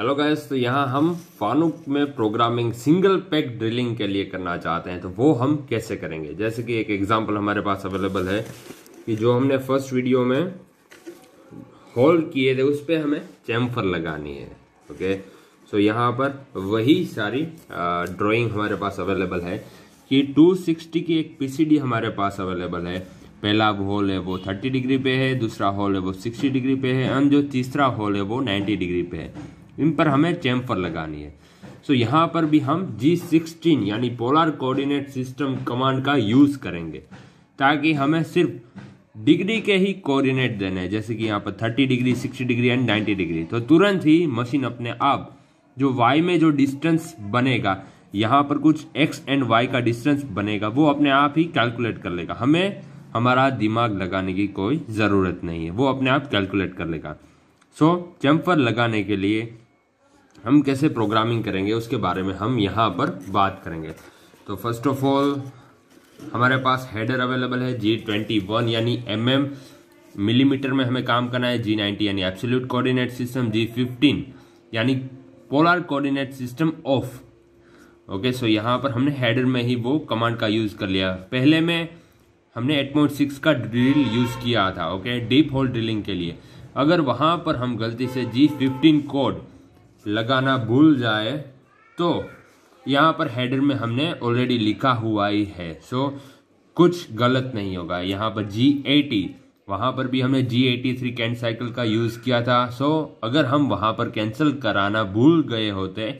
Hello guys तो यहाँ हम फानुक में प्रोग्रामिंग सिंगल पैक ड्रिलिंग के लिए करना चाहते हैं तो वो हम कैसे करेंगे जैसे कि एक एग्जांपल हमारे पास अवेलेबल है कि जो हमने फर्स्ट वीडियो में होल किए थे उस पर हमें चैम्फर लगानी है ओके सो so यहाँ पर वही सारी ड्राइंग हमारे पास अवेलेबल है कि 260 की एक पीसीडी हमारे पास अवेलेबल है पहला होल है वो थर्टी डिग्री पे है दूसरा होल है वो सिक्सटी डिग्री पे है एंड जो तीसरा होल है वो नाइन्टी डिग्री पे है इन पर हमें चैम्फर लगानी है सो so, यहाँ पर भी हम जी सिक्सटीन यानी पोलर कोऑर्डिनेट सिस्टम कमांड का यूज़ करेंगे ताकि हमें सिर्फ डिग्री के ही कोऑर्डिनेट देने हैं जैसे कि यहाँ पर thirty degree sixty degree and ninety degree तो तुरंत ही मशीन अपने आप जो वाई में जो डिस्टेंस बनेगा यहाँ पर कुछ एक्स एंड वाई का डिस्टेंस बनेगा वो अपने आप ही कैलकुलेट कर लेगा हमें हमारा दिमाग लगाने की कोई ज़रूरत नहीं है वो अपने आप कैलकुलेट कर लेगा सो so, जम्पर लगाने के लिए हम कैसे प्रोग्रामिंग करेंगे उसके बारे में हम यहाँ पर बात करेंगे तो फर्स्ट ऑफ ऑल हमारे पास हेडर अवेलेबल है जी ट्वेंटी वन यानी एम एम मिलीमीटर में हमें काम करना है जी नाइन्टी यानी absolute coordinate system G fifteen यानी polar coordinate system off okay so यहाँ पर हमने हेडर में ही वो कमांड का यूज़ कर लिया पहले में हमने एट पॉइंट सिक्स का ड्रिल यूज़ किया था ओके डीप होल ड्रिलिंग के लिए अगर वहाँ पर हम गलती से जी फिफ्टीन कोड लगाना भूल जाए तो यहाँ पर हेडर में हमने ऑलरेडी लिखा हुआ ही है सो so, कुछ गलत नहीं होगा यहाँ पर जी एटी वहाँ पर भी हमने G eighty three canned cycle का यूज़ किया था सो so, अगर हम वहाँ पर कैंसिल कराना भूल गए होते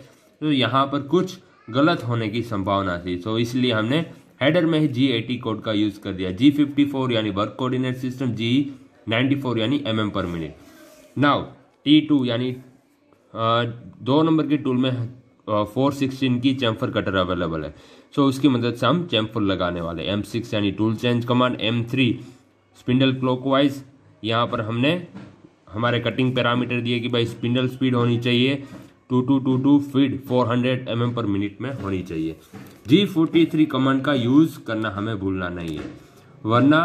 तो यहाँ पर कुछ गलत होने की संभावना थी सो so, इसलिए हमने हेडर में ही जी एटी कोड का यूज़ कर दिया जी फिफ्टी फोर यानी वर्क कोऑर्डिनेट सिस्टम जी 94 यानी M per minute now T to यानी दो नंबर के टूल में फोर सिक्सटीन की चैम्फर कटर अवेलेबल है सो उसकी मदद से हम चैम्फर लगाने वाले एम सिक्स यानी tool change command M three spindle clockwise यहाँ पर हमने हमारे कटिंग पैरामीटर दिए कि भाई स्पिंडल स्पीड होनी चाहिए two two two two feed four hundred M M per minute में होनी चाहिए जी फोर्टी थ्री कमांड का यूज़ करना हमें भूलना नहीं है वरना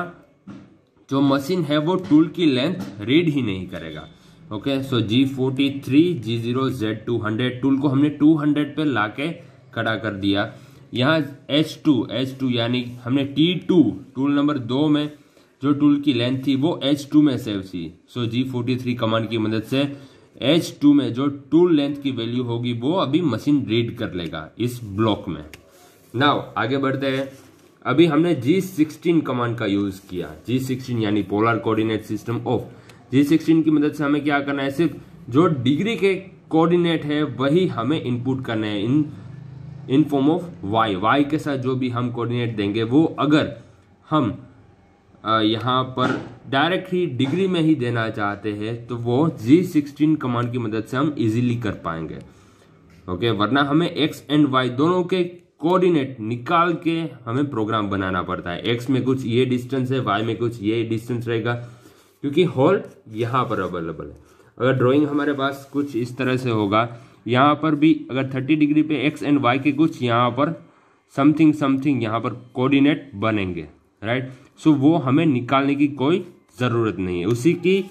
जो मशीन है वो टूल की लेंथ रीड ही नहीं करेगा okay so G forty three G zero Z two hundred tool को हमने टू हंड्रेड पे ला खड़ा कर दिया यहाँ एच टू एच टू यानी हमने टी टू टूल नंबर दो में जो टूल की लेंथ थी वो एच टू में सेव थी so G forty three command की मदद से एच टू में जो टूल लेंथ की वैल्यू होगी वो अभी मशीन रीड कर लेगा इस ब्लॉक में नाउ आगे बढ़ते हैं अभी हमने जी सिक्सटीन कमांड का यूज किया जी सिक्सटीन यानी polar coordinate system off G sixteen की मदद से हमें क्या करना है सिर्फ जो डिग्री के कोऑर्डिनेट है वही हमें इनपुट करना है in in form of Y Y के साथ जो भी हम कोऑर्डिनेट देंगे वो अगर हम यहाँ पर डायरेक्ट ही डिग्री में ही देना चाहते हैं तो वो जी सिक्सटीन कमांड की मदद से हम इजीली कर पाएंगे ओके okay, वरना हमें एक्स एंड वाई दोनों के कोऑर्डिनेट निकाल के हमें प्रोग्राम बनाना पड़ता है एक्स में कुछ ये डिस्टेंस है वाई में कुछ ये डिस्टेंस रहेगा क्योंकि होल यहाँ पर अवेलेबल है अगर ड्राइंग हमारे पास कुछ इस तरह से होगा यहाँ पर भी अगर थर्टी डिग्री पे एक्स एंड वाई के कुछ यहाँ पर समथिंग समथिंग यहाँ पर कोऑर्डिनेट बनेंगे राइट सो वो हमें निकालने की कोई ज़रूरत नहीं है उसी की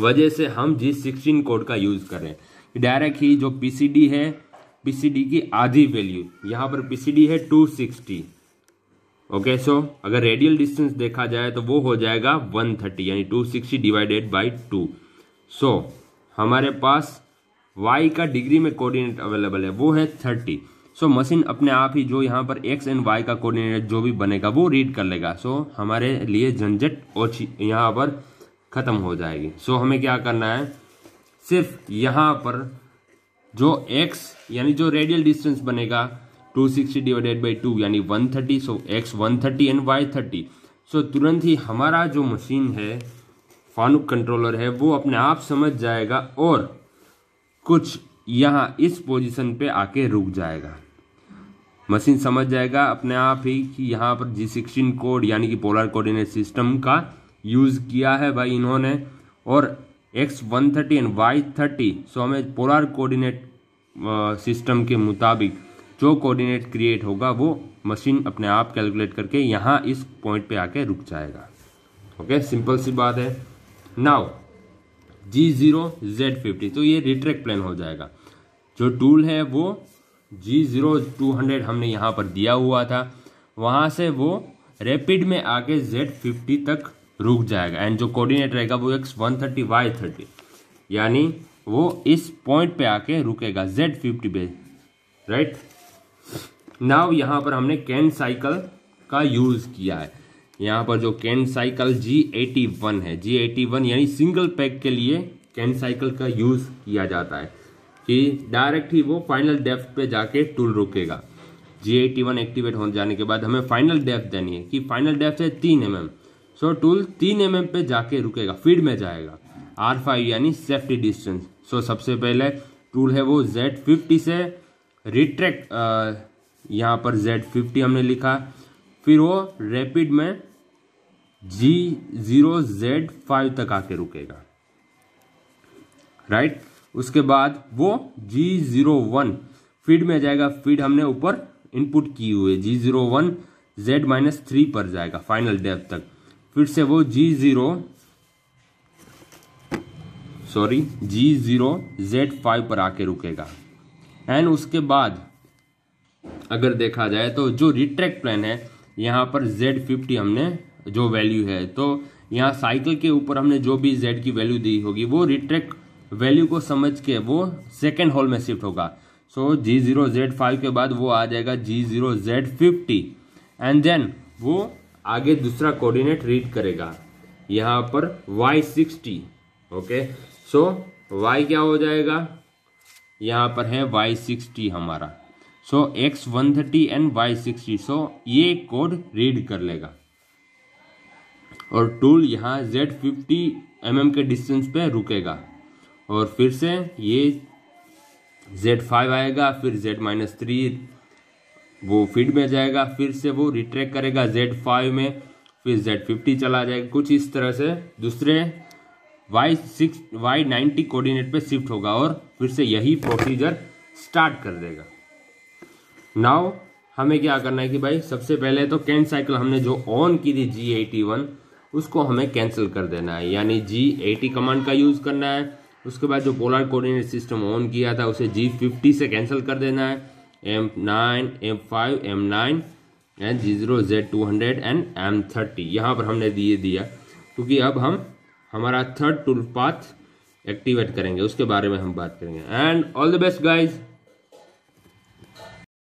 वजह से हम जी सिक्सटीन कोड का यूज़ करें डायरेक्ट ही जो डी है पीसीडी की आधी वैल्यू यहाँ पर पीसीडी है 260 ओके okay, सो so, अगर रेडियल डिस्टेंस देखा जाए तो वो हो जाएगा 130 यानी 260 डिवाइडेड बाई टू सो हमारे पास y का डिग्री में कोऑर्डिनेट अवेलेबल है वो है 30 सो so, मशीन अपने आप ही जो यहाँ पर x एंड y का कोऑर्डिनेट जो भी बनेगा वो रीड कर लेगा सो so, हमारे लिए झंझट और यहाँ पर ख़त्म हो जाएगी सो so, हमें क्या करना है सिर्फ यहाँ पर जो x यानी जो रेडियल डिस्टेंस बनेगा 260 डिवाइडेड बाई टू यानी 130 thirty so X one and Y thirty so तुरंत ही हमारा जो मशीन है फानुक कंट्रोलर है वो अपने आप समझ जाएगा और कुछ यहाँ इस पोजीशन पे आके रुक जाएगा मशीन समझ जाएगा अपने आप ही कि यहाँ पर जी सिक्सटीन कोड यानी कि पोलर कोऑर्डिनेट सिस्टम का यूज़ किया है भाई इन्होंने और X one thirty and Y thirty so हमें पोलार कोऑर्डिनेट सिस्टम के मुताबिक जो कोऑर्डिनेट क्रिएट होगा वो मशीन अपने आप कैलकुलेट करके यहाँ इस पॉइंट पे आके रुक जाएगा ओके सिंपल सी बात है now G zero Z fifty तो ये रिट्रैक्ट प्लान हो जाएगा जो टूल है वो जी ज़ीरो टू हंड्रेड हमने यहाँ पर दिया हुआ था वहाँ से वो रैपिड में आके जेड फिफ्टी तक रुक जाएगा एंड जो कोऑर्डिनेट रहेगा वो X one thirty Y thirty यानी वो इस पॉइंट पे आके रुकेगा जेड फिफ्टी पे राइट नाव यहाँ पर हमने कैन साइकिल का यूज़ किया है यहाँ पर जो canned cycle G eighty one है जी एटी वन यानी सिंगल पैक के लिए कैन साइकिल का यूज़ किया जाता है कि डायरेक्ट ही वो फाइनल डेफ पे जाके टूल रुकेगा जी एटी वन एक्टिवेट हो जाने के बाद हमें फाइनल डेफ देनी है कि फाइनल डेफ है तीन एम mm. सो टूल तीन एम पे जाके रुकेगा फीड में जाएगा आर फाइव यानी सेफ्टी डिस्टेंस सो सबसे पहले टूल है वो जेड फिफ्टी से रिट्रैक्ट यहाँ पर जेड फिफ्टी हमने लिखा फिर वो रैपिड में जी ज़ीरो जेड फाइव तक आके रुकेगा राइट उसके बाद वो जी ज़ीरो वन फीड में जाएगा फीड हमने ऊपर इनपुट की हुई G zero one Z minus three पर जाएगा फाइनल डेप तक फिर से वो G zero sorry G zero Z five पर आके रुकेगा एंड उसके बाद अगर देखा जाए तो जो रिट्रैक्ट प्लान है यहाँ पर जेड फिफ्टी हमने जो वैल्यू है तो यहाँ साइकिल के ऊपर हमने जो भी जेड की वैल्यू दी होगी वो रिट्रैक्ट वैल्यू को समझ के वो सेकेंड हॉल में शिफ्ट होगा so G zero Z five के बाद वो आ जाएगा G zero Z fifty and then वो आगे दूसरा कोऑर्डिनेट रीड करेगा यहाँ पर Y sixty okay so Y क्या हो जाएगा यहाँ पर है वाई सिक्सटी हमारा so X one thirty and Y sixty so ये कोड रीड कर लेगा और टूल यहाँ जेड फिफ्टी एम के डिस्टेंस पे रुकेगा और फिर से ये जेड फाइव आएगा फिर z माइनस थ्री वो फीड में जाएगा फिर से वो रिट्रैक करेगा जेड फाइव में फिर जेड फिफ्टी चला जाएगा कुछ इस तरह से दूसरे Y six Y ninety coordinate पे शिफ्ट होगा और फिर से यही प्रोसीजर स्टार्ट कर देगा नाव हमें क्या करना है कि भाई सबसे पहले तो कैंट साइकिल हमने जो ऑन की थी जी एटी वन उसको हमें कैंसिल कर देना है यानी जी एटी कमांड का यूज़ करना है उसके बाद जो पोलर कोऑर्डिनेट सिस्टम ऑन किया था उसे जी फिफ्टी से कैंसिल कर देना है M nine M five M nine N G zero Z two hundred and M thirty यहाँ पर हमने दिए दिया क्योंकि अब हम हमारा थर्ड टूल पाथ एक्टिवेट करेंगे उसके बारे में हम बात करेंगे and all the best guys